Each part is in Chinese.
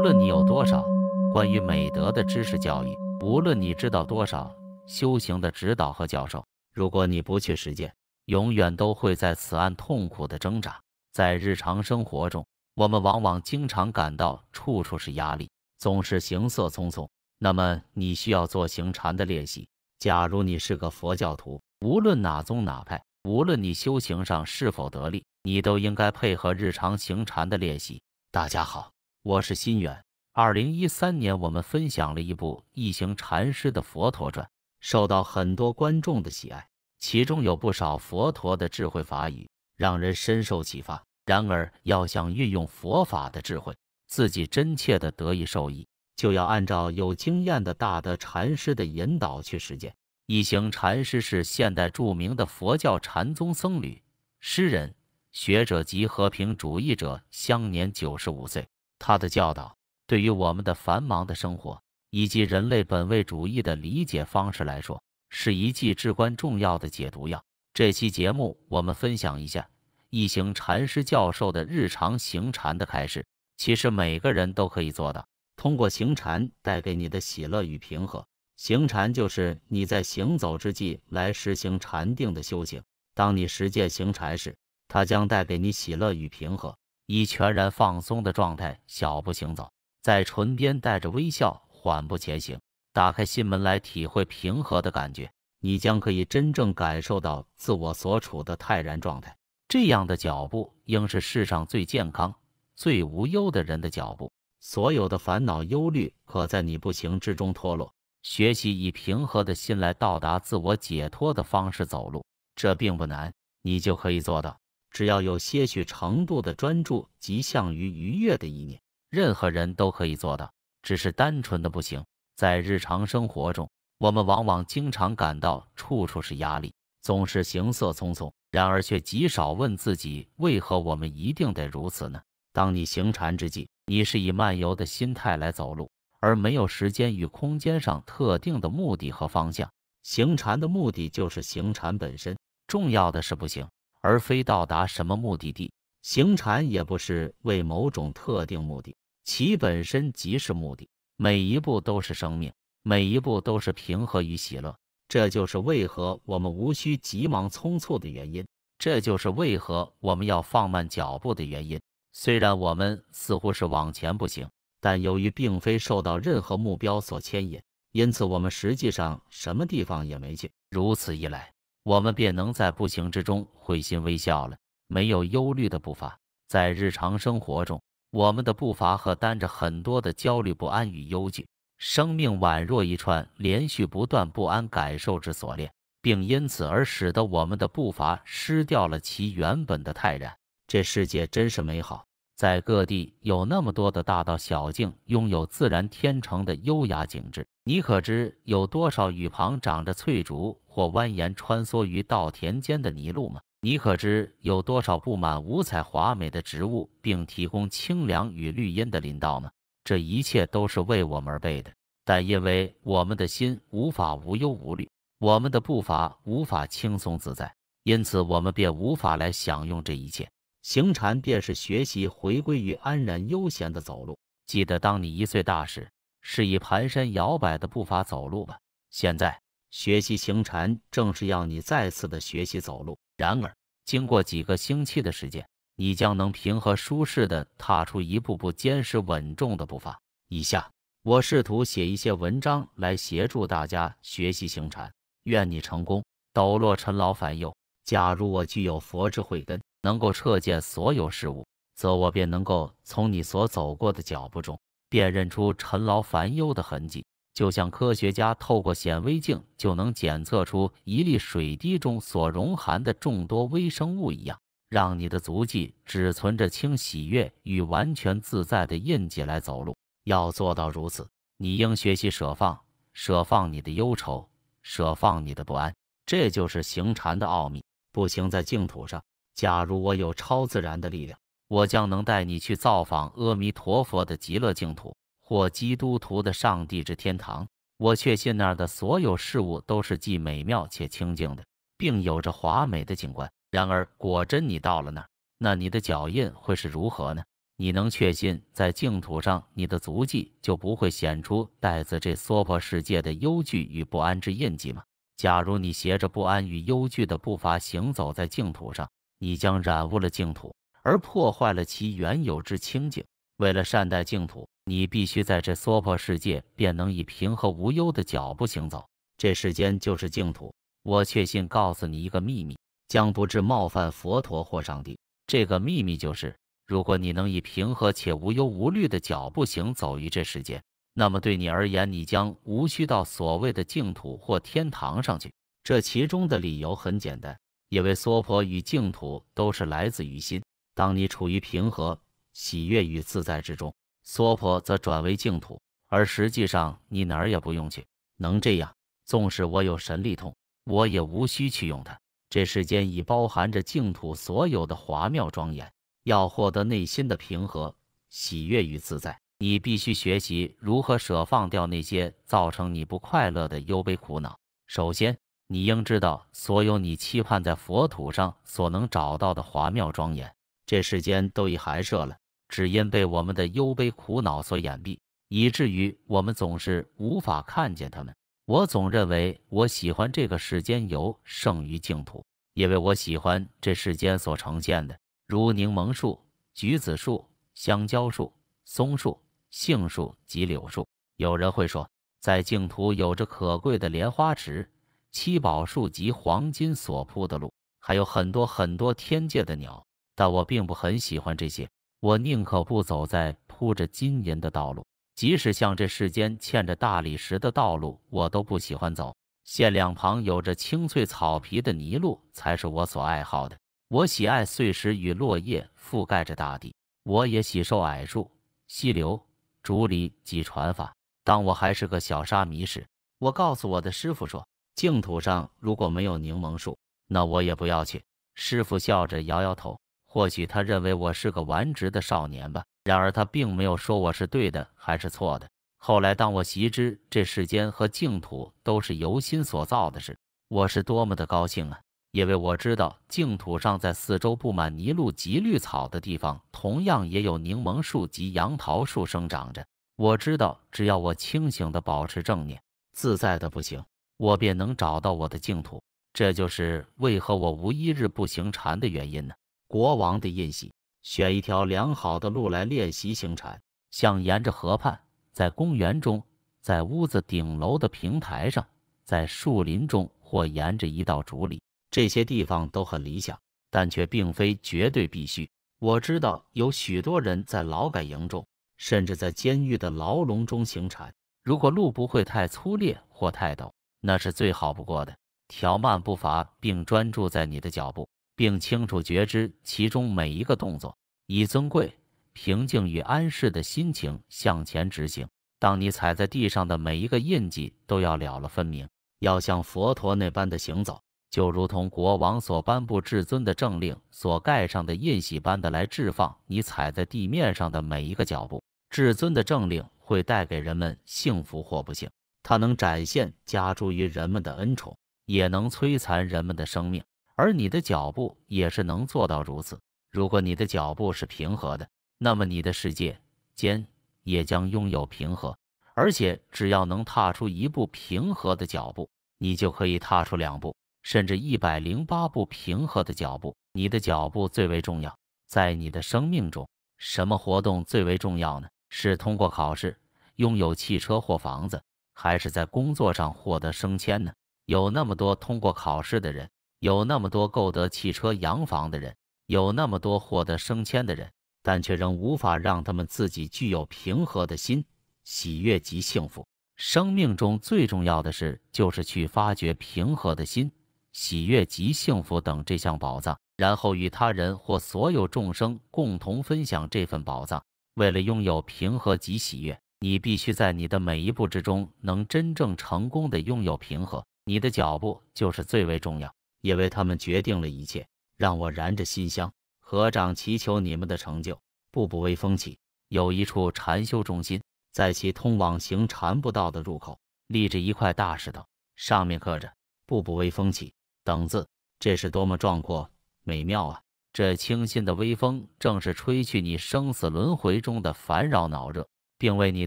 无论你有多少关于美德的知识教育，无论你知道多少修行的指导和教授，如果你不去实践，永远都会在此岸痛苦的挣扎。在日常生活中，我们往往经常感到处处是压力，总是行色匆匆。那么，你需要做行禅的练习。假如你是个佛教徒，无论哪宗哪派，无论你修行上是否得力，你都应该配合日常行禅的练习。大家好。我是心远。二零一三年，我们分享了一部一行禅师的《佛陀传》，受到很多观众的喜爱。其中有不少佛陀的智慧法语，让人深受启发。然而，要想运用佛法的智慧，自己真切的得以受益，就要按照有经验的大德禅师的引导去实践。一行禅师是现代著名的佛教禅宗僧侣、诗人、学者及和平主义者，享年九十五岁。他的教导对于我们的繁忙的生活以及人类本位主义的理解方式来说是一剂至关重要的解毒药。这期节目我们分享一下一行禅师教授的日常行禅的开始。其实每个人都可以做到，通过行禅带给你的喜乐与平和。行禅就是你在行走之际来实行禅定的修行。当你实践行禅时，它将带给你喜乐与平和。以全然放松的状态，小步行走，在唇边带着微笑，缓步前行，打开心门来体会平和的感觉，你将可以真正感受到自我所处的泰然状态。这样的脚步，应是世上最健康、最无忧的人的脚步。所有的烦恼忧虑，可在你步行之中脱落。学习以平和的心来到达自我解脱的方式走路，这并不难，你就可以做到。只要有些许程度的专注及向于愉悦的意念，任何人都可以做到。只是单纯的不行。在日常生活中，我们往往经常感到处处是压力，总是行色匆匆，然而却极少问自己：为何我们一定得如此呢？当你行禅之际，你是以漫游的心态来走路，而没有时间与空间上特定的目的和方向。行禅的目的就是行禅本身，重要的是不行。而非到达什么目的地，行禅也不是为某种特定目的，其本身即是目的。每一步都是生命，每一步都是平和与喜乐。这就是为何我们无需急忙匆促的原因，这就是为何我们要放慢脚步的原因。虽然我们似乎是往前步行，但由于并非受到任何目标所牵引，因此我们实际上什么地方也没去。如此一来，我们便能在不行之中会心微笑了，没有忧虑的步伐。在日常生活中，我们的步伐和担着很多的焦虑、不安与忧惧，生命宛若一串连续不断不安感受之锁链，并因此而使得我们的步伐失掉了其原本的泰然。这世界真是美好，在各地有那么多的大道小径，拥有自然天成的优雅景致。你可知有多少雨旁长着翠竹？或蜿蜒穿梭于稻田间的泥路吗？你可知有多少布满五彩华美的植物，并提供清凉与绿荫的林道吗？这一切都是为我们而备的，但因为我们的心无法无忧无虑，我们的步伐无法轻松自在，因此我们便无法来享用这一切。行禅便是学习回归于安然悠闲的走路。记得当你一岁大时，是以蹒跚摇摆的步伐走路吧。现在。学习行禅，正是要你再次的学习走路。然而，经过几个星期的时间，你将能平和舒适的踏出一步步坚实稳重的步伐。以下，我试图写一些文章来协助大家学习行禅。愿你成功，抖落尘劳烦忧。假如我具有佛之慧根，能够彻见所有事物，则我便能够从你所走过的脚步中辨认出尘劳烦忧的痕迹。就像科学家透过显微镜就能检测出一粒水滴中所容含的众多微生物一样，让你的足迹只存着轻喜悦与完全自在的印记来走路。要做到如此，你应学习舍放，舍放你的忧愁，舍放你的不安。这就是行禅的奥秘。不行在净土上。假如我有超自然的力量，我将能带你去造访阿弥陀佛的极乐净土。或基督徒的上帝之天堂，我确信那儿的所有事物都是既美妙且清静的，并有着华美的景观。然而，果真你到了那儿，那你的脚印会是如何呢？你能确信在净土上，你的足迹就不会显出带自这娑婆世界的忧惧与不安之印记吗？假如你携着不安与忧惧的步伐行走在净土上，你将染污了净土，而破坏了其原有之清净。为了善待净土。你必须在这娑婆世界，便能以平和无忧的脚步行走，这世间就是净土。我确信，告诉你一个秘密，将不致冒犯佛陀或上帝。这个秘密就是：如果你能以平和且无忧无虑的脚步行走于这世间，那么对你而言，你将无需到所谓的净土或天堂上去。这其中的理由很简单，因为娑婆与净土都是来自于心。当你处于平和、喜悦与自在之中。娑婆则转为净土，而实际上你哪儿也不用去。能这样，纵使我有神力通，我也无需去用它。这世间已包含着净土所有的华妙庄严。要获得内心的平和、喜悦与自在，你必须学习如何舍放掉那些造成你不快乐的忧悲苦恼。首先，你应知道，所有你期盼在佛土上所能找到的华妙庄严，这世间都已含摄了。只因被我们的忧悲苦恼所掩蔽，以至于我们总是无法看见他们。我总认为我喜欢这个世间，游胜于净土，因为我喜欢这世间所呈现的，如柠檬树、橘子树、香蕉树、松树、杏树及柳树。有人会说，在净土有着可贵的莲花池、七宝树及黄金所铺的路，还有很多很多天界的鸟。但我并不很喜欢这些。我宁可不走在铺着金银的道路，即使像这世间嵌着大理石的道路，我都不喜欢走。线两旁有着青翠草皮的泥路才是我所爱好的。我喜爱碎石与落叶覆盖着大地，我也喜受矮树、溪流、竹篱及船筏。当我还是个小沙弥时，我告诉我的师傅说：“净土上如果没有柠檬树，那我也不要去。”师傅笑着摇摇头。或许他认为我是个顽执的少年吧。然而他并没有说我是对的还是错的。后来当我习知这世间和净土都是由心所造的事，我是多么的高兴啊！因为我知道净土上在四周布满泥路及绿草的地方，同样也有柠檬树及杨桃树生长着。我知道只要我清醒的保持正念，自在的不行，我便能找到我的净土。这就是为何我无一日不行禅的原因呢？国王的印玺。选一条良好的路来练习行禅，像沿着河畔、在公园中、在屋子顶楼的平台上、在树林中或沿着一道竹篱，这些地方都很理想，但却并非绝对必须。我知道有许多人在劳改营中，甚至在监狱的牢笼中行禅。如果路不会太粗劣或太陡，那是最好不过的。调慢步伐，并专注在你的脚步。并清楚觉知其中每一个动作，以尊贵、平静与安适的心情向前执行。当你踩在地上的每一个印记都要了了分明，要像佛陀那般的行走，就如同国王所颁布至尊的政令所盖上的印玺般的来释放你踩在地面上的每一个脚步。至尊的政令会带给人们幸福或不幸，它能展现加诸于人们的恩宠，也能摧残人们的生命。而你的脚步也是能做到如此。如果你的脚步是平和的，那么你的世界间也将拥有平和。而且，只要能踏出一步平和的脚步，你就可以踏出两步，甚至一百零八步平和的脚步。你的脚步最为重要。在你的生命中，什么活动最为重要呢？是通过考试，拥有汽车或房子，还是在工作上获得升迁呢？有那么多通过考试的人。有那么多购得汽车洋房的人，有那么多获得升迁的人，但却仍无法让他们自己具有平和的心、喜悦及幸福。生命中最重要的是，就是去发掘平和的心、喜悦及幸福等这项宝藏，然后与他人或所有众生共同分享这份宝藏。为了拥有平和及喜悦，你必须在你的每一步之中，能真正成功的拥有平和。你的脚步就是最为重要。因为他们决定了一切，让我燃着心香，合掌祈求你们的成就。步步微风起，有一处禅修中心，在其通往行禅步道的入口立着一块大石头，上面刻着“步步微风起”等字。这是多么壮阔美妙啊！这清新的微风，正是吹去你生死轮回中的烦扰恼热，并为你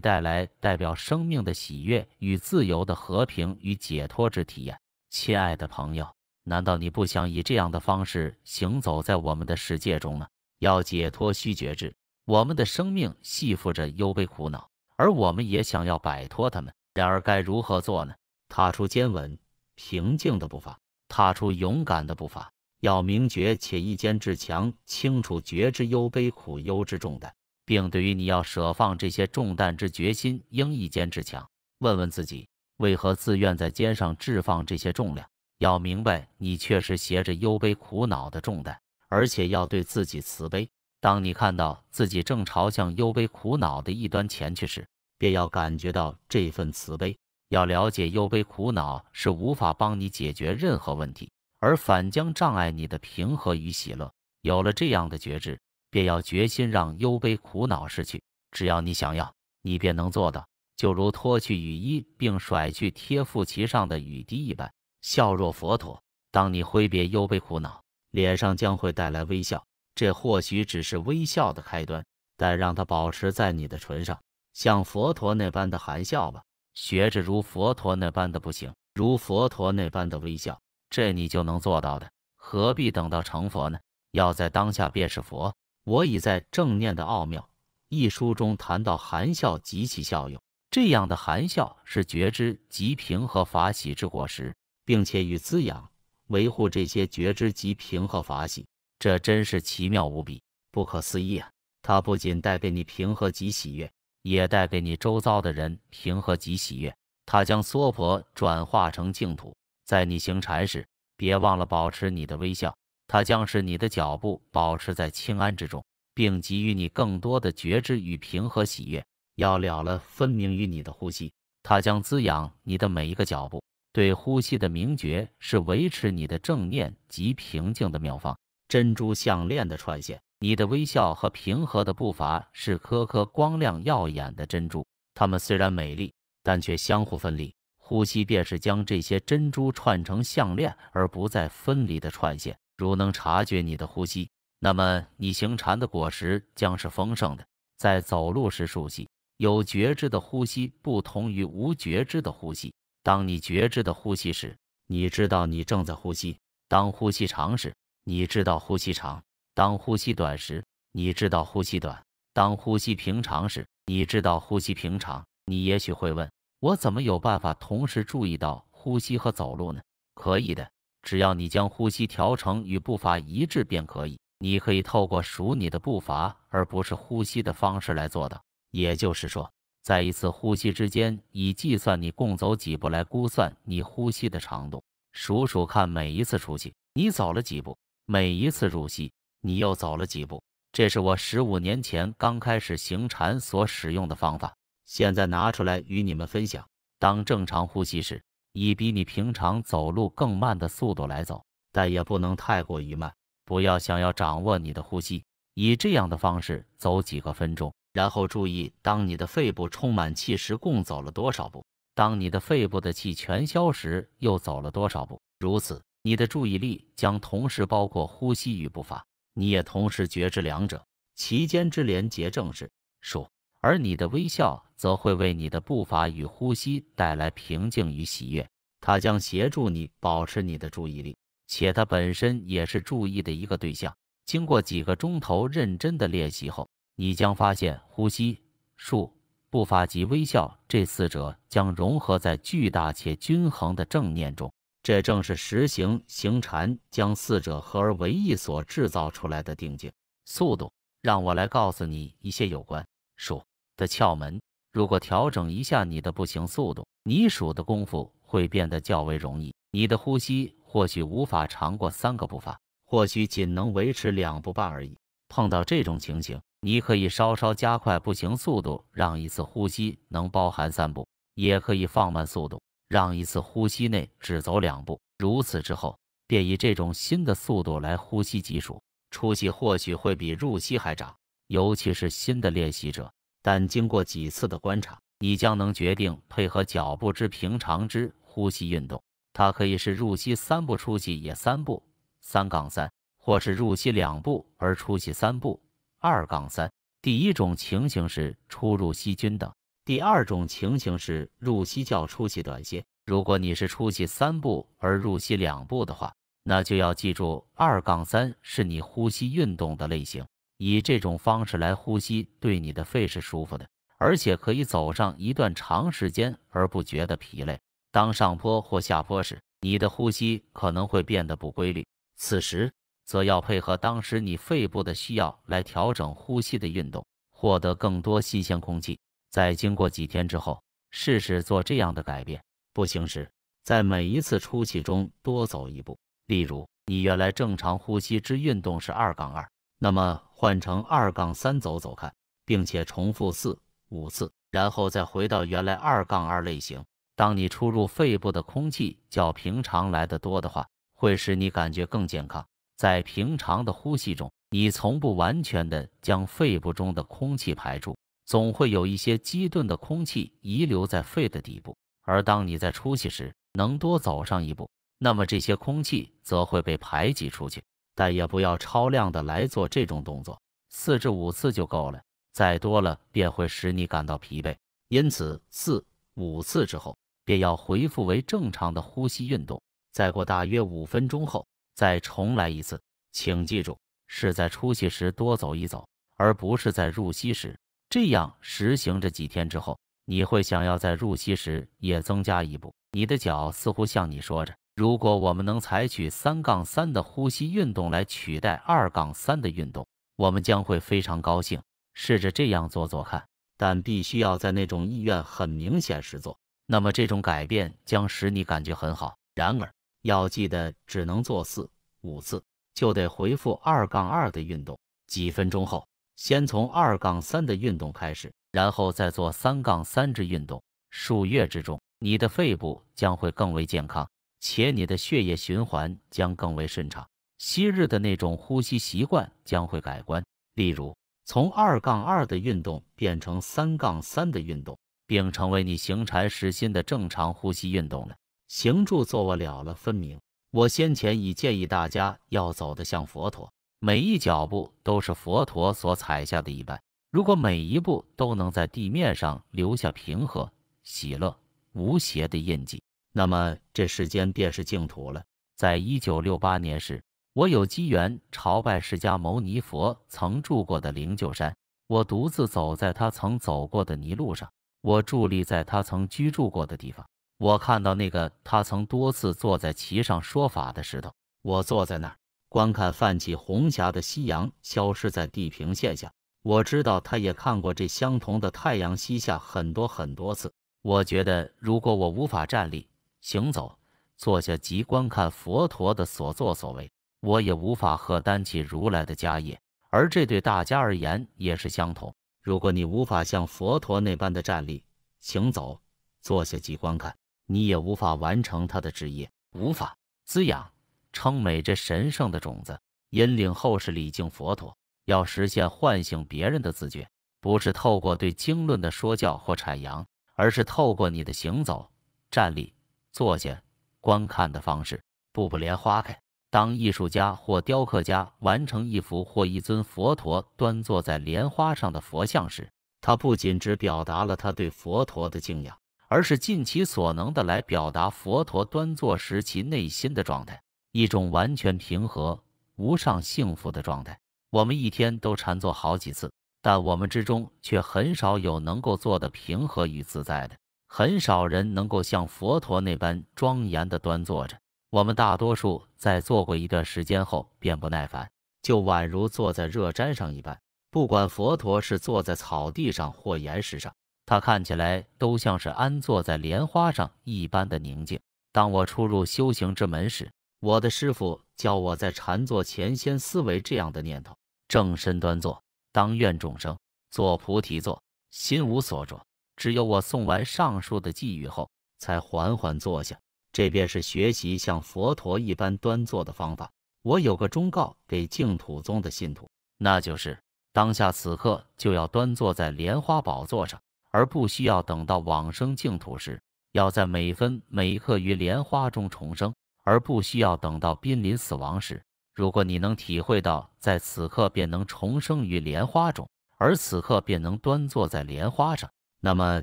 带来代表生命的喜悦与自由的和平与解脱之体验，亲爱的朋友。难道你不想以这样的方式行走在我们的世界中吗？要解脱需觉知，我们的生命系缚着忧悲苦恼，而我们也想要摆脱他们。然而该如何做呢？踏出坚稳平静的步伐，踏出勇敢的步伐。要明觉且一肩至强，清楚觉知忧悲苦忧之重担，并对于你要舍放这些重担之决心，应一肩至强。问问自己，为何自愿在肩上置放这些重量？要明白，你确实携着忧悲苦恼的重担，而且要对自己慈悲。当你看到自己正朝向忧悲苦恼的一端前去时，便要感觉到这份慈悲。要了解，忧悲苦恼是无法帮你解决任何问题，而反将障碍你的平和与喜乐。有了这样的觉知，便要决心让忧悲苦恼逝去。只要你想要，你便能做到。就如脱去雨衣并甩去贴附其上的雨滴一般。笑若佛陀，当你挥别忧悲苦恼，脸上将会带来微笑。这或许只是微笑的开端，但让它保持在你的唇上，像佛陀那般的含笑吧。学着如佛陀那般的不行，如佛陀那般的微笑，这你就能做到的。何必等到成佛呢？要在当下便是佛。我已在《正念的奥妙》一书中谈到含笑及其效用。这样的含笑是觉知及平和法喜之果实。并且与滋养、维护这些觉知及平和法喜，这真是奇妙无比、不可思议啊！它不仅带给你平和及喜悦，也带给你周遭的人平和及喜悦。它将娑婆转化成净土。在你行禅时，别忘了保持你的微笑，它将使你的脚步保持在清安之中，并给予你更多的觉知与平和喜悦。要了了分明于你的呼吸，它将滋养你的每一个脚步。对呼吸的明觉是维持你的正念及平静的妙方。珍珠项链的串线，你的微笑和平和的步伐是颗颗光亮耀眼的珍珠，它们虽然美丽，但却相互分离。呼吸便是将这些珍珠串成项链而不再分离的串线。如能察觉你的呼吸，那么你行禅的果实将是丰盛的。在走路时熟悉，有觉知的呼吸不同于无觉知的呼吸。当你觉知的呼吸时，你知道你正在呼吸；当呼吸长时，你知道呼吸长；当呼吸短时，你知道呼吸短；当呼吸平常时，你知道呼吸平常。你也许会问：我怎么有办法同时注意到呼吸和走路呢？可以的，只要你将呼吸调成与步伐一致便可以。你可以透过数你的步伐，而不是呼吸的方式来做到。也就是说，在一次呼吸之间，以计算你共走几步来估算你呼吸的长度，数数看，每一次出气你走了几步，每一次入息你又走了几步。这是我十五年前刚开始行禅所使用的方法，现在拿出来与你们分享。当正常呼吸时，以比你平常走路更慢的速度来走，但也不能太过于慢。不要想要掌握你的呼吸，以这样的方式走几个分钟。然后注意，当你的肺部充满气时，共走了多少步；当你的肺部的气全消时，又走了多少步。如此，你的注意力将同时包括呼吸与步伐，你也同时觉知两者，其间之连结正是数。而你的微笑则会为你的步伐与呼吸带来平静与喜悦，它将协助你保持你的注意力，且它本身也是注意的一个对象。经过几个钟头认真的练习后。你将发现，呼吸、术、步伐及微笑这四者将融合在巨大且均衡的正念中。这正是实行行禅将四者合而为一所制造出来的定境。速度，让我来告诉你一些有关数的窍门。如果调整一下你的步行速度，你数的功夫会变得较为容易。你的呼吸或许无法长过三个步伐，或许仅能维持两步半而已。碰到这种情形，你可以稍稍加快步行速度，让一次呼吸能包含三步；也可以放慢速度，让一次呼吸内只走两步。如此之后，便以这种新的速度来呼吸技数，出气或许会比入息还长，尤其是新的练习者。但经过几次的观察，你将能决定配合脚步之平常之呼吸运动，它可以是入息三步，出气也三步（三杠三），或是入息两步而出气三步。二杠三，第一种情形是出入细菌等，第二种情形是入息较出气短些。如果你是出气三步而入息两步的话，那就要记住二杠三是你呼吸运动的类型。以这种方式来呼吸，对你的肺是舒服的，而且可以走上一段长时间而不觉得疲累。当上坡或下坡时，你的呼吸可能会变得不规律，此时。则要配合当时你肺部的需要来调整呼吸的运动，获得更多新鲜空气。在经过几天之后，试试做这样的改变：不行时，在每一次出气中多走一步。例如，你原来正常呼吸之运动是二杠二，那么换成二杠三走走看，并且重复四五次，然后再回到原来二杠二类型。当你出入肺部的空气较平常来的多的话，会使你感觉更健康。在平常的呼吸中，你从不完全的将肺部中的空气排出，总会有一些积顿的空气遗留在肺的底部。而当你在出气时能多走上一步，那么这些空气则会被排挤出去。但也不要超量的来做这种动作，四至五次就够了，再多了便会使你感到疲惫。因此，四五次之后便要恢复为正常的呼吸运动。再过大约五分钟后。再重来一次，请记住，是在出息时多走一走，而不是在入息时。这样实行着几天之后，你会想要在入息时也增加一步。你的脚似乎向你说着：“如果我们能采取三杠三的呼吸运动来取代二杠三的运动，我们将会非常高兴。”试着这样做做看，但必须要在那种意愿很明显时做。那么这种改变将使你感觉很好。然而。要记得，只能做四五次，就得回复二杠二的运动。几分钟后，先从二杠三的运动开始，然后再做三杠三支运动。数月之中，你的肺部将会更为健康，且你的血液循环将更为顺畅。昔日的那种呼吸习惯将会改观，例如从二杠二的运动变成三杠三的运动，并成为你行禅时新的正常呼吸运动了。行住坐卧了了分明。我先前已建议大家要走得像佛陀，每一脚步都是佛陀所踩下的一般。如果每一步都能在地面上留下平和、喜乐、无邪的印记，那么这世间便是净土了。在一九六八年时，我有机缘朝拜释迦牟尼佛曾住过的灵鹫山。我独自走在他曾走过的泥路上，我伫立在他曾居住过的地方。我看到那个他曾多次坐在其上说法的石头，我坐在那儿观看泛起红霞的夕阳消失在地平线下。我知道他也看过这相同的太阳西下很多很多次。我觉得如果我无法站立、行走、坐下及观看佛陀的所作所为，我也无法和担起如来的家业。而这对大家而言也是相同。如果你无法像佛陀那般的站立、行走、坐下及观看，你也无法完成他的职业，无法滋养、称美这神圣的种子，引领后世礼敬佛陀。要实现唤醒别人的自觉，不是透过对经论的说教或阐扬，而是透过你的行走、站立、坐下、观看的方式，步步莲花开。当艺术家或雕刻家完成一幅或一尊佛陀端坐在莲花上的佛像时，他不仅只表达了他对佛陀的敬仰。而是尽其所能的来表达佛陀端坐时其内心的状态，一种完全平和、无上幸福的状态。我们一天都禅坐好几次，但我们之中却很少有能够坐的平和与自在的，很少人能够像佛陀那般庄严的端坐着。我们大多数在坐过一段时间后便不耐烦，就宛如坐在热毡上一般。不管佛陀是坐在草地上或岩石上。他看起来都像是安坐在莲花上一般的宁静。当我初入修行之门时，我的师傅教我在禅坐前先思维这样的念头：正身端坐，当愿众生坐菩提坐，心无所着。只有我送完上述的寄语后，才缓缓坐下。这便是学习像佛陀一般端坐的方法。我有个忠告给净土宗的信徒，那就是当下此刻就要端坐在莲花宝座上。而不需要等到往生净土时，要在每分每刻于莲花中重生；而不需要等到濒临死亡时。如果你能体会到，在此刻便能重生于莲花中，而此刻便能端坐在莲花上，那么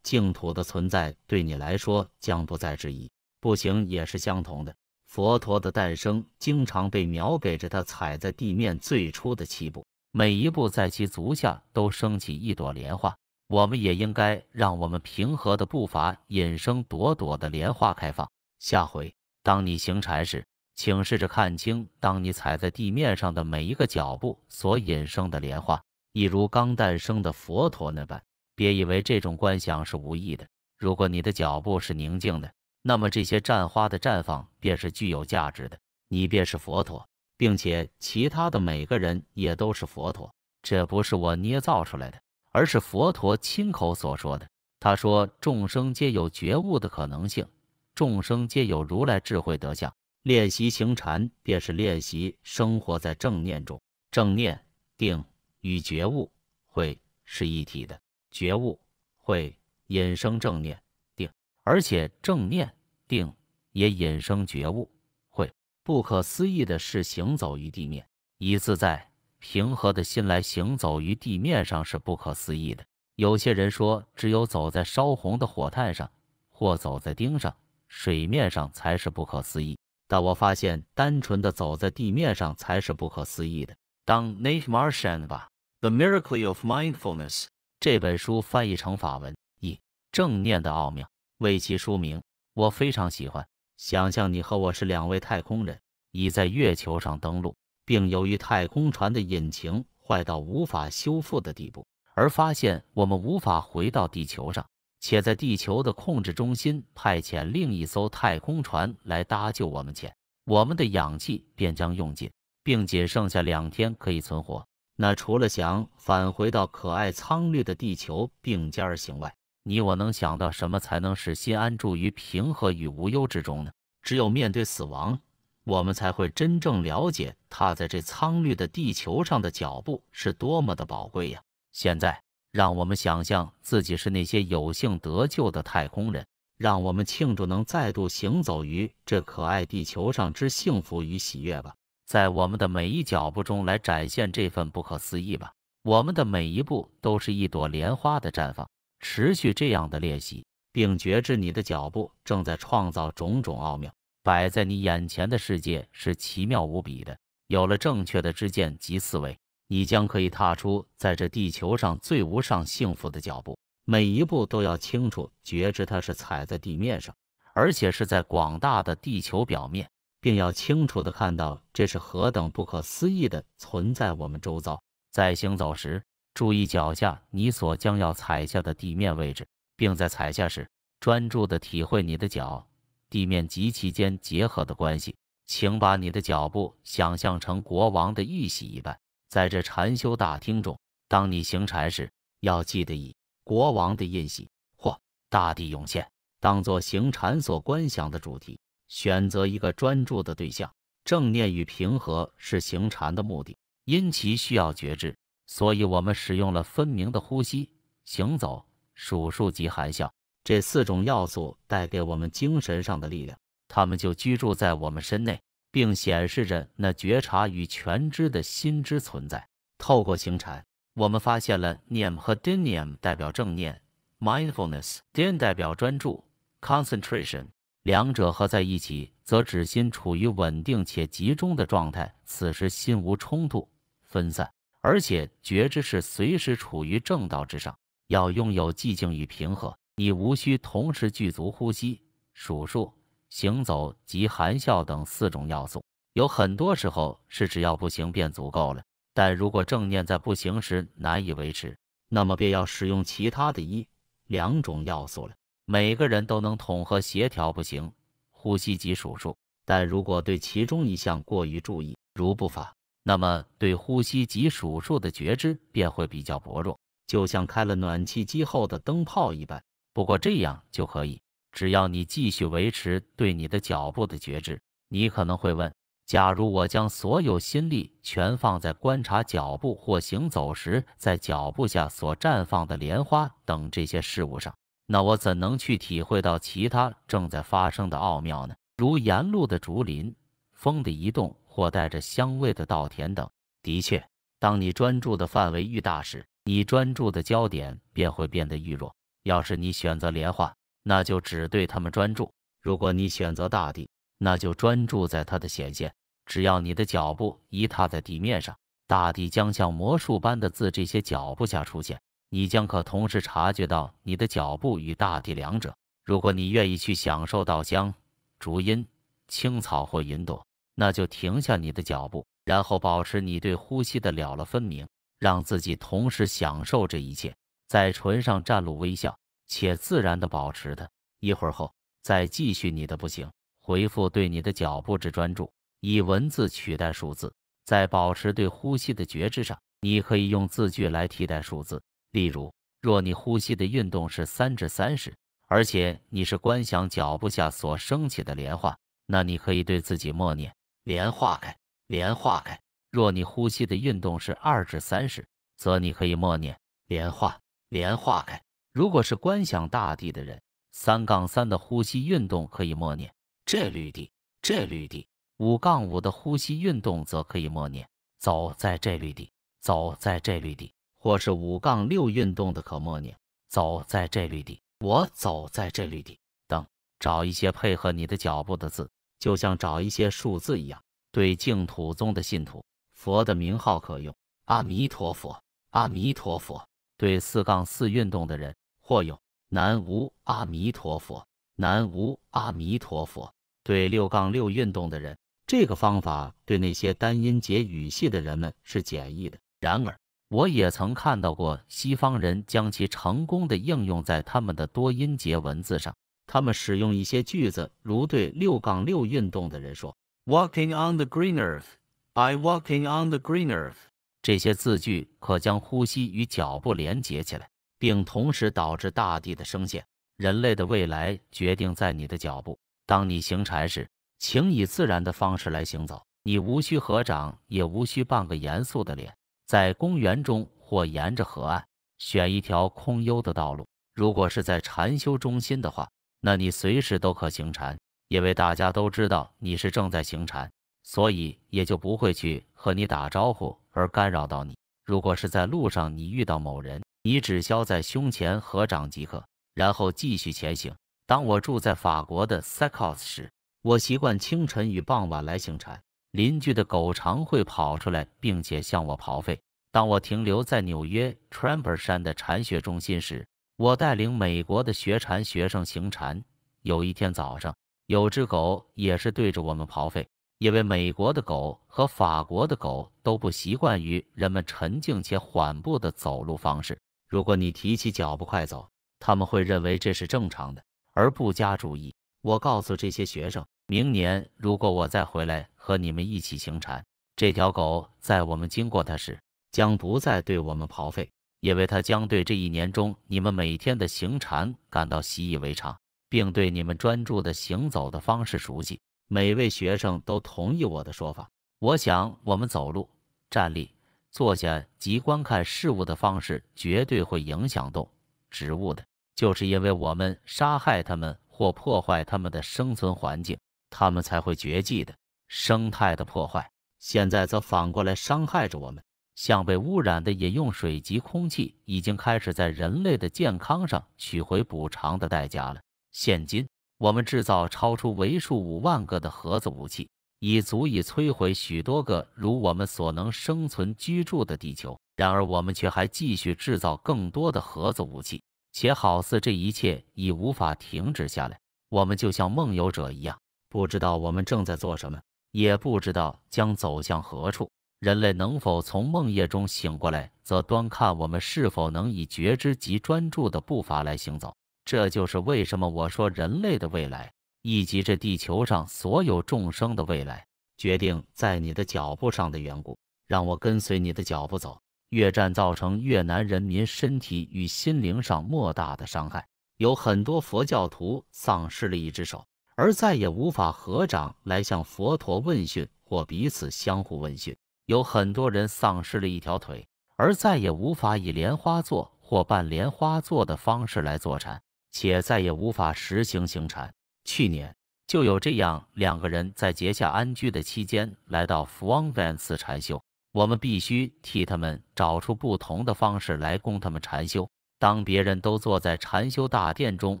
净土的存在对你来说将不再质疑。步行也是相同的。佛陀的诞生经常被描给着他踩在地面最初的七步，每一步在其足下都升起一朵莲花。我们也应该让我们平和的步伐引生朵朵的莲花开放。下回当你行禅时，请试着看清，当你踩在地面上的每一个脚步所引生的莲花，亦如刚诞生的佛陀那般。别以为这种观想是无意的。如果你的脚步是宁静的，那么这些绽花的绽放便是具有价值的。你便是佛陀，并且其他的每个人也都是佛陀。这不是我捏造出来的。而是佛陀亲口所说的。他说：“众生皆有觉悟的可能性，众生皆有如来智慧德相。练习行禅，便是练习生活在正念中。正念定与觉悟会是一体的，觉悟会引生正念定，而且正念定也引生觉悟会。不可思议的是，行走于地面以自在。”平和的心来行走于地面上是不可思议的。有些人说，只有走在烧红的火炭上，或走在钉上、水面上才是不可思议。但我发现，单纯的走在地面上才是不可思议的。当 Nate m a r s h a n 把《The Miracle of Mindfulness》这本书翻译成法文，一正念的奥妙为其书名，我非常喜欢。想象你和我是两位太空人，已在月球上登陆。并由于太空船的引擎坏到无法修复的地步，而发现我们无法回到地球上，且在地球的控制中心派遣另一艘太空船来搭救我们前，我们的氧气便将用尽，并仅剩下两天可以存活。那除了想返回到可爱苍绿的地球并肩而行外，你我能想到什么才能使心安住于平和与无忧之中呢？只有面对死亡。我们才会真正了解，他在这苍绿的地球上的脚步是多么的宝贵呀！现在，让我们想象自己是那些有幸得救的太空人，让我们庆祝能再度行走于这可爱地球上之幸福与喜悦吧！在我们的每一脚步中来展现这份不可思议吧！我们的每一步都是一朵莲花的绽放。持续这样的练习，并觉知你的脚步正在创造种种奥妙。摆在你眼前的世界是奇妙无比的。有了正确的知见及思维，你将可以踏出在这地球上最无上幸福的脚步。每一步都要清楚觉知它是踩在地面上，而且是在广大的地球表面，并要清楚的看到这是何等不可思议的存在。我们周遭，在行走时注意脚下你所将要踩下的地面位置，并在踩下时专注的体会你的脚。地面及其间结合的关系，请把你的脚步想象成国王的玉玺一般，在这禅修大厅中，当你行禅时，要记得以国王的印玺或大地涌现当做行禅所观想的主题，选择一个专注的对象。正念与平和是行禅的目的，因其需要觉知，所以我们使用了分明的呼吸、行走、数数及含笑。这四种要素带给我们精神上的力量，它们就居住在我们身内，并显示着那觉察与全知的心之存在。透过行禅，我们发现了念和 dinam 代表正念 （mindfulness），din 代表专注 （concentration）。两者合在一起，则指心处于稳定且集中的状态。此时心无冲突、分散，而且觉知是随时处于正道之上。要拥有寂静与平和。你无需同时具足呼吸、数数、行走及含笑等四种要素，有很多时候是只要不行便足够了。但如果正念在不行时难以维持，那么便要使用其他的一两种要素了。每个人都能统合协调不行、呼吸及数数，但如果对其中一项过于注意，如不法，那么对呼吸及数数的觉知便会比较薄弱，就像开了暖气机后的灯泡一般。不过这样就可以，只要你继续维持对你的脚步的觉知。你可能会问：假如我将所有心力全放在观察脚步或行走时在脚步下所绽放的莲花等这些事物上，那我怎能去体会到其他正在发生的奥妙呢？如沿路的竹林、风的移动或带着香味的稻田等。的确，当你专注的范围愈大时，你专注的焦点便会变得愈弱。要是你选择莲花，那就只对他们专注；如果你选择大地，那就专注在它的显现。只要你的脚步一踏在地面上，大地将像魔术般的自这些脚步下出现。你将可同时察觉到你的脚步与大地两者。如果你愿意去享受稻香、竹荫、青草或云朵，那就停下你的脚步，然后保持你对呼吸的了了分明，让自己同时享受这一切。在唇上展露微笑，且自然地保持它。一会儿后，再继续你的不行回复对你的脚步之专注，以文字取代数字。在保持对呼吸的觉知上，你可以用字句来替代数字。例如，若你呼吸的运动是三至三十，而且你是观想脚步下所升起的莲花，那你可以对自己默念：“莲花开，莲花开。”若你呼吸的运动是二至三十，则你可以默念：“莲花。”莲化开。如果是观想大地的人，三杠三的呼吸运动可以默念“这绿地，这绿地”；五杠五的呼吸运动则可以默念“走在这绿地，走在这绿地”；或是五杠六运动的可默念“走在这绿地，我走在这绿地”等。找一些配合你的脚步的字，就像找一些数字一样。对净土宗的信徒，佛的名号可用“阿弥陀佛，阿弥陀佛”。对四杠四运动的人，或有南无阿弥陀佛，南无阿弥陀佛。对六杠六运动的人，这个方法对那些单音节语系的人们是简易的。然而，我也曾看到过西方人将其成功地应用在他们的多音节文字上。他们使用一些句子，如对六杠六运动的人说：“Walking on the green earth, I walking on the green earth。”这些字句可将呼吸与脚步连接起来，并同时导致大地的声线。人类的未来决定在你的脚步。当你行禅时，请以自然的方式来行走，你无需合掌，也无需半个严肃的脸。在公园中或沿着河岸，选一条空幽的道路。如果是在禅修中心的话，那你随时都可行禅，因为大家都知道你是正在行禅，所以也就不会去和你打招呼。而干扰到你。如果是在路上，你遇到某人，你只消在胸前合掌即可，然后继续前行。当我住在法国的 s e c o s 时，我习惯清晨与傍晚来行禅，邻居的狗常会跑出来，并且向我刨吠。当我停留在纽约 Tremper 山的禅学中心时，我带领美国的学禅学生行禅。有一天早上，有只狗也是对着我们刨吠。因为美国的狗和法国的狗都不习惯于人们沉静且缓步的走路方式。如果你提起脚步快走，他们会认为这是正常的，而不加注意。我告诉这些学生，明年如果我再回来和你们一起行禅，这条狗在我们经过它时将不再对我们刨吠，因为它将对这一年中你们每天的行禅感到习以为常，并对你们专注的行走的方式熟悉。每位学生都同意我的说法。我想，我们走路、站立、坐下及观看事物的方式，绝对会影响动植物的。就是因为我们杀害它们或破坏它们的生存环境，它们才会绝迹的。生态的破坏，现在则反过来伤害着我们。像被污染的饮用水及空气，已经开始在人类的健康上取回补偿的代价了。现金。我们制造超出为数五万个的核子武器，已足以摧毁许多个如我们所能生存居住的地球。然而，我们却还继续制造更多的核子武器，且好似这一切已无法停止下来。我们就像梦游者一样，不知道我们正在做什么，也不知道将走向何处。人类能否从梦夜中醒过来，则端看我们是否能以觉知及专注的步伐来行走。这就是为什么我说人类的未来，以及这地球上所有众生的未来，决定在你的脚步上的缘故。让我跟随你的脚步走。越战造成越南人民身体与心灵上莫大的伤害，有很多佛教徒丧失了一只手，而再也无法合掌来向佛陀问讯或彼此相互问讯；有很多人丧失了一条腿，而再也无法以莲花座或半莲花座的方式来坐禅。且再也无法实行行禅。去年就有这样两个人在节下安居的期间来到福翁班寺禅修。我们必须替他们找出不同的方式来供他们禅修。当别人都坐在禅修大殿中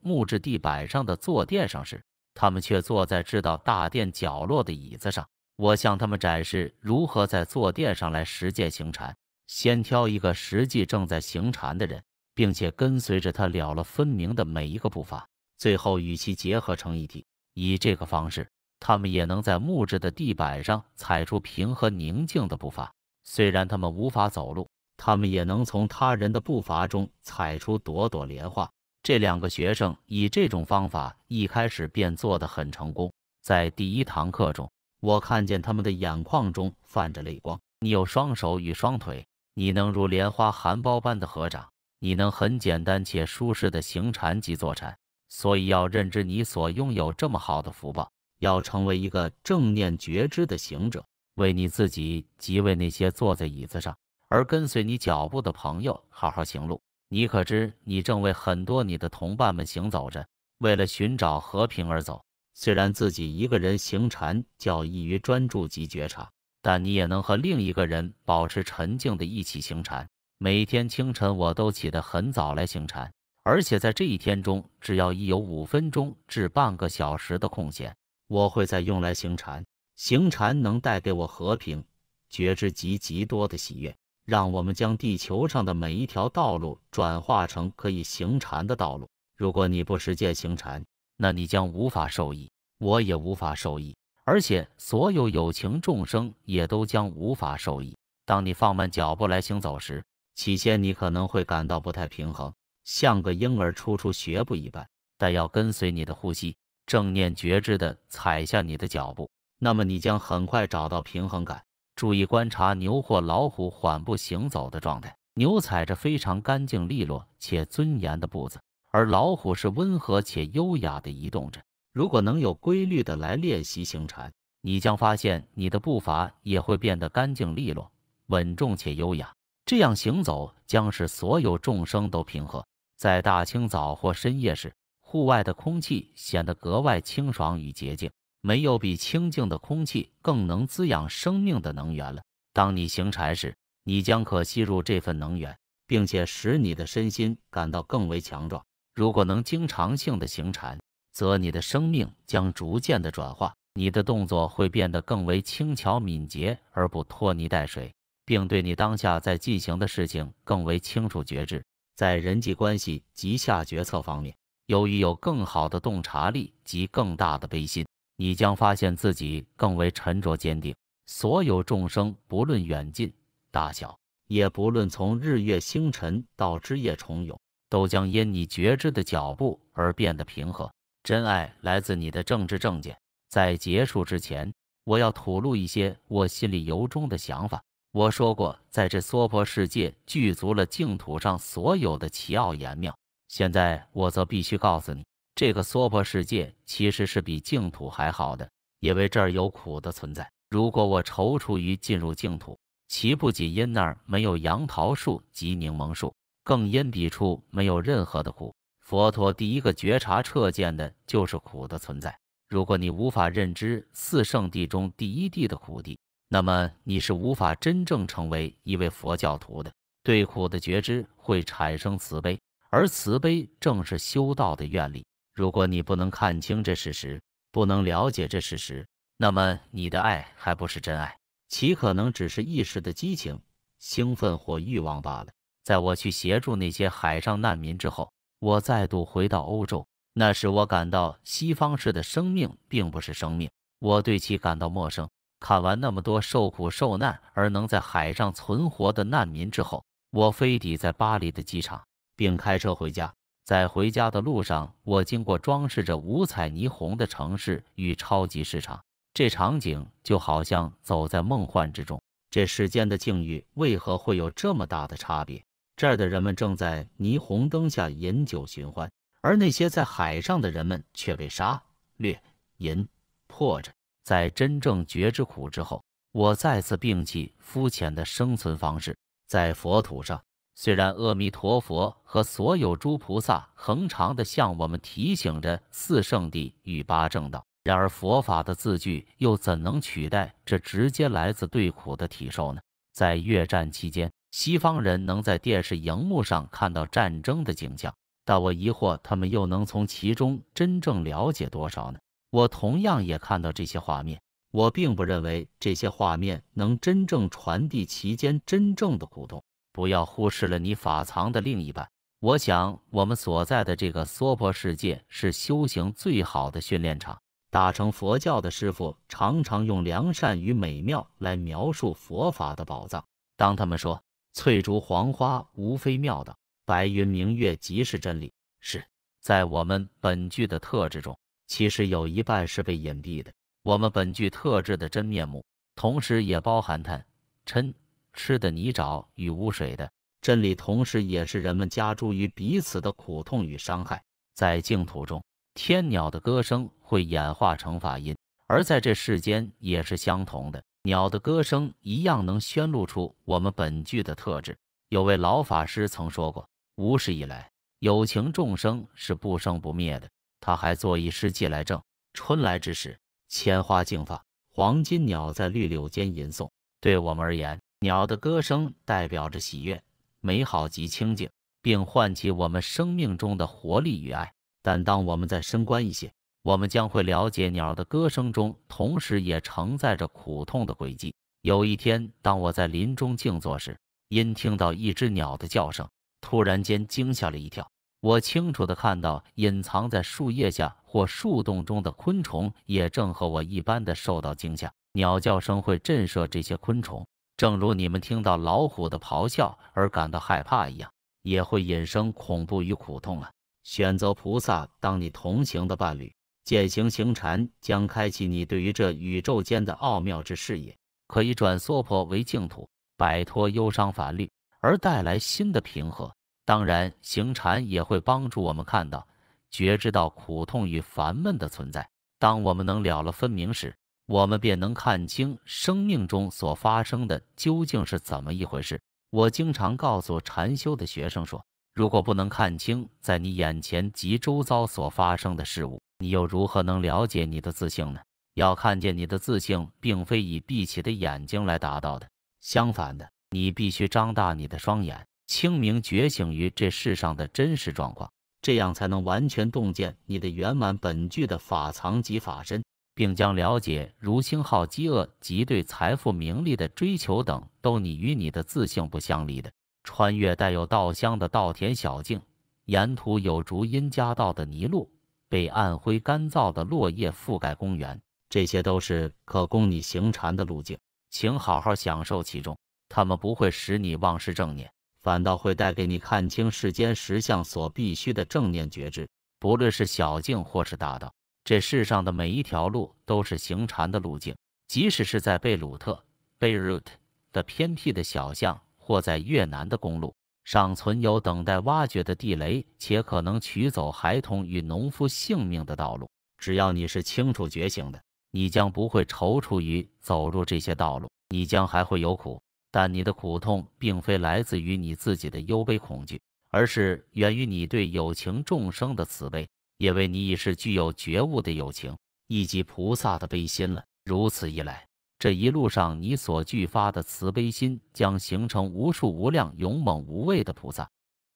木质地板上的坐垫上时，他们却坐在知到大殿角落的椅子上。我向他们展示如何在坐垫上来实践行禅。先挑一个实际正在行禅的人。并且跟随着他了了分明的每一个步伐，最后与其结合成一体。以这个方式，他们也能在木质的地板上踩出平和宁静的步伐。虽然他们无法走路，他们也能从他人的步伐中踩出朵朵莲花。这两个学生以这种方法一开始便做得很成功。在第一堂课中，我看见他们的眼眶中泛着泪光。你有双手与双腿，你能如莲花含苞般的合掌。你能很简单且舒适的行禅及坐禅，所以要认知你所拥有这么好的福报，要成为一个正念觉知的行者，为你自己及为那些坐在椅子上而跟随你脚步的朋友好好行路。你可知你正为很多你的同伴们行走着，为了寻找和平而走。虽然自己一个人行禅较易于专注及觉察，但你也能和另一个人保持沉静的一起行禅。每天清晨，我都起得很早来行禅，而且在这一天中，只要一有五分钟至半个小时的空闲，我会再用来行禅。行禅能带给我和平、觉知及极多的喜悦。让我们将地球上的每一条道路转化成可以行禅的道路。如果你不实践行禅，那你将无法受益，我也无法受益，而且所有有情众生也都将无法受益。当你放慢脚步来行走时，起先你可能会感到不太平衡，像个婴儿初出学步一般，但要跟随你的呼吸、正念觉知的踩下你的脚步，那么你将很快找到平衡感。注意观察牛或老虎缓步行走的状态，牛踩着非常干净利落且尊严的步子，而老虎是温和且优雅的移动着。如果能有规律的来练习行禅，你将发现你的步伐也会变得干净利落、稳重且优雅。这样行走将使所有众生都平和。在大清早或深夜时，户外的空气显得格外清爽与洁净，没有比清静的空气更能滋养生命的能源了。当你行禅时，你将可吸入这份能源，并且使你的身心感到更为强壮。如果能经常性的行禅，则你的生命将逐渐的转化，你的动作会变得更为轻巧敏捷，而不拖泥带水。并对你当下在进行的事情更为清楚觉知，在人际关系及下决策方面，由于有更好的洞察力及更大的悲心，你将发现自己更为沉着坚定。所有众生，不论远近、大小，也不论从日月星辰到枝叶虫蛹，都将因你觉知的脚步而变得平和。真爱来自你的政治正见。在结束之前，我要吐露一些我心里由衷的想法。我说过，在这娑婆世界具足了净土上所有的奇奥严妙。现在我则必须告诉你，这个娑婆世界其实是比净土还好的，因为这儿有苦的存在。如果我踌躇于进入净土，其不仅因那儿没有杨桃树及柠檬树，更因彼处没有任何的苦。佛陀第一个觉察彻见的就是苦的存在。如果你无法认知四圣地中第一地的苦地，那么你是无法真正成为一位佛教徒的。对苦的觉知会产生慈悲，而慈悲正是修道的愿力。如果你不能看清这事实，不能了解这事实，那么你的爱还不是真爱，其可能只是一时的激情、兴奋或欲望罢了？在我去协助那些海上难民之后，我再度回到欧洲，那使我感到西方式的生命并不是生命，我对其感到陌生。看完那么多受苦受难而能在海上存活的难民之后，我飞抵在巴黎的机场，并开车回家。在回家的路上，我经过装饰着五彩霓虹的城市与超级市场，这场景就好像走在梦幻之中。这世间的境遇为何会有这么大的差别？这儿的人们正在霓虹灯下饮酒寻欢，而那些在海上的人们却被杀掠淫迫着。在真正觉知苦之后，我再次摒弃肤浅的生存方式。在佛土上，虽然阿弥陀佛和所有诸菩萨恒常的向我们提醒着四圣地与八正道，然而佛法的字句又怎能取代这直接来自对苦的体受呢？在越战期间，西方人能在电视荧幕上看到战争的景象，但我疑惑他们又能从其中真正了解多少呢？我同样也看到这些画面，我并不认为这些画面能真正传递其间真正的互动。不要忽视了你法藏的另一半。我想，我们所在的这个娑婆世界是修行最好的训练场。大乘佛教的师傅常常用良善与美妙来描述佛法的宝藏。当他们说翠竹黄花无非妙道，白云明月即是真理，是在我们本具的特质中。其实有一半是被隐蔽的，我们本具特质的真面目，同时也包含贪嗔痴的泥沼与污水的真理，同时也是人们加诸于彼此的苦痛与伤害。在净土中，天鸟的歌声会演化成法音，而在这世间也是相同的，鸟的歌声一样能宣露出我们本具的特质。有位老法师曾说过，无始以来，有情众生是不生不灭的。他还作一诗寄来证：春来之时，千花竞发，黄金鸟在绿柳间吟诵。对我们而言，鸟的歌声代表着喜悦、美好及清静，并唤起我们生命中的活力与爱。但当我们再深观一些，我们将会了解鸟的歌声中同时也承载着苦痛的轨迹。有一天，当我在林中静坐时，因听到一只鸟的叫声，突然间惊吓了一跳。我清楚地看到，隐藏在树叶下或树洞中的昆虫也正和我一般的受到惊吓。鸟叫声会震慑这些昆虫，正如你们听到老虎的咆哮而感到害怕一样，也会引生恐怖与苦痛啊！选择菩萨当你同行的伴侣，践行行禅将开启你对于这宇宙间的奥妙之视野，可以转娑婆为净土，摆脱忧伤烦虑，而带来新的平和。当然，行禅也会帮助我们看到、觉知到苦痛与烦闷的存在。当我们能了了分明时，我们便能看清生命中所发生的究竟是怎么一回事。我经常告诉禅修的学生说：“如果不能看清在你眼前及周遭所发生的事物，你又如何能了解你的自性呢？要看见你的自性，并非以闭起的眼睛来达到的。相反的，你必须张大你的双眼。”清明觉醒于这世上的真实状况，这样才能完全洞见你的圆满本具的法藏及法身，并将了解如星号、饥饿及对财富名利的追求等都你与你的自性不相离的。穿越带有稻香的稻田小径，沿途有竹荫夹道的泥路，被暗灰干燥的落叶覆盖公园，这些都是可供你行禅的路径，请好好享受其中，他们不会使你忘失正念。反倒会带给你看清世间实相所必须的正念觉知。不论是小径或是大道，这世上的每一条路都是行禅的路径。即使是在贝鲁特 （Beirut） 的偏僻的小巷，或在越南的公路上存有等待挖掘的地雷，且可能取走孩童与农夫性命的道路，只要你是清楚觉醒的，你将不会踌躇于走入这些道路。你将还会有苦。但你的苦痛并非来自于你自己的忧悲恐惧，而是源于你对有情众生的慈悲，因为你已是具有觉悟的友情以及菩萨的悲心了。如此一来，这一路上你所具发的慈悲心将形成无数无量勇猛无畏的菩萨。